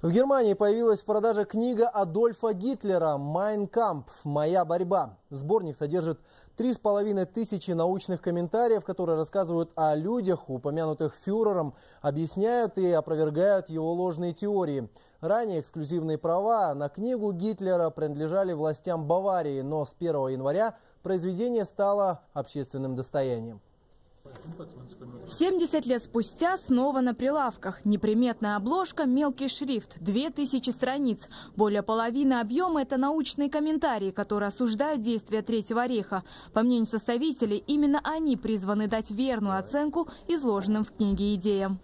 В Германии появилась в продаже книга Адольфа Гитлера «Майн камп. Моя борьба». Сборник содержит три с половиной тысячи научных комментариев, которые рассказывают о людях, упомянутых фюрером, объясняют и опровергают его ложные теории. Ранее эксклюзивные права на книгу Гитлера принадлежали властям Баварии, но с 1 января произведение стало общественным достоянием. 70 лет спустя снова на прилавках. Неприметная обложка, мелкий шрифт, 2000 страниц. Более половины объема – это научные комментарии, которые осуждают действия Третьего ореха. По мнению составителей, именно они призваны дать верную оценку изложенным в книге идеям.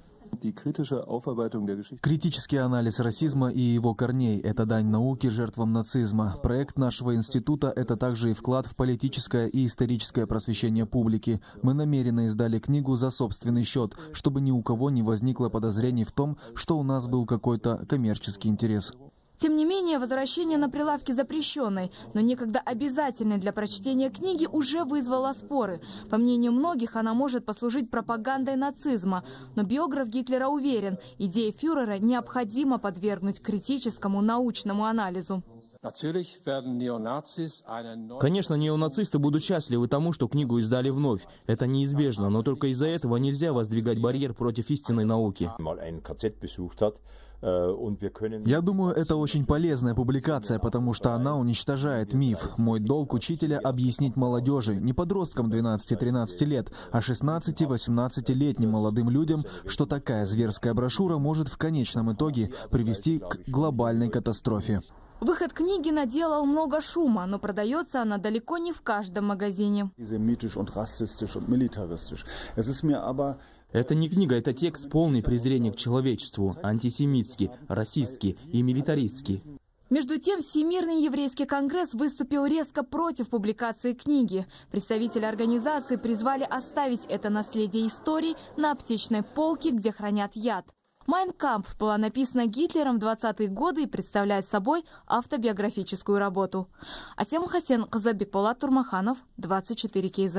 Критический анализ расизма и его корней – это дань науки жертвам нацизма. Проект нашего института – это также и вклад в политическое и историческое просвещение публики. Мы намеренно издали книгу за собственный счет, чтобы ни у кого не возникло подозрений в том, что у нас был какой-то коммерческий интерес. Тем не менее, возвращение на прилавки запрещенной, но некогда обязательной для прочтения книги уже вызвало споры. По мнению многих, она может послужить пропагандой нацизма. Но биограф Гитлера уверен, идеи фюрера необходимо подвергнуть критическому научному анализу. Конечно, неонацисты будут счастливы тому, что книгу издали вновь. Это неизбежно, но только из-за этого нельзя воздвигать барьер против истинной науки. Äh, Я думаю, это очень полезная публикация, потому что она уничтожает миф. Мой долг учителя — объяснить молодежи, не подросткам 12-13 лет, а 16-18-летним молодым людям, что такая зверская брошюра может в конечном итоге привести к глобальной катастрофе. Выход книги наделал много шума, но продается она далеко не в каждом магазине. Это не книга, это текст полный презрения к человечеству, антисемитский, расистский и милитаристский. Между тем, Всемирный еврейский конгресс выступил резко против публикации книги. Представители организации призвали оставить это наследие истории на аптечной полке, где хранят яд. «Майнкамп» была написана Гитлером в 20-е годы и представляет собой автобиографическую работу. Асем Хасен, Казабек Палат Турмаханов, 24 КЗ.